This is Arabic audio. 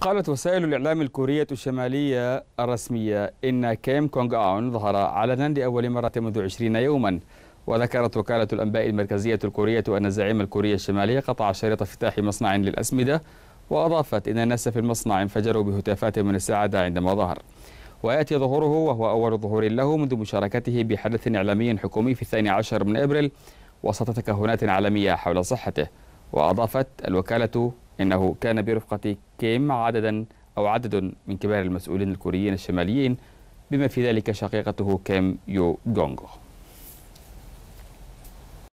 قالت وسائل الإعلام الكورية الشمالية الرسمية إن كيم كونغ آون ظهر علنا لأول مرة منذ 20 يوما وذكرت وكالة الأنباء المركزية الكورية أن الزعيم الكورية الشمالية قطع شريط افتتاح مصنع للأسمدة وأضافت إن الناس في المصنع انفجروا بهتافات من السعادة عندما ظهر ويأتي ظهوره وهو أول ظهور له منذ مشاركته بحدث إعلامي حكومي في الثاني عشر من أبريل وسط تكهنات عالمية حول صحته وأضافت الوكالة إنه كان برفقة كيم عددا أو عدد من كبار المسؤولين الكوريين الشماليين بما في ذلك شقيقته كيم يو جونغ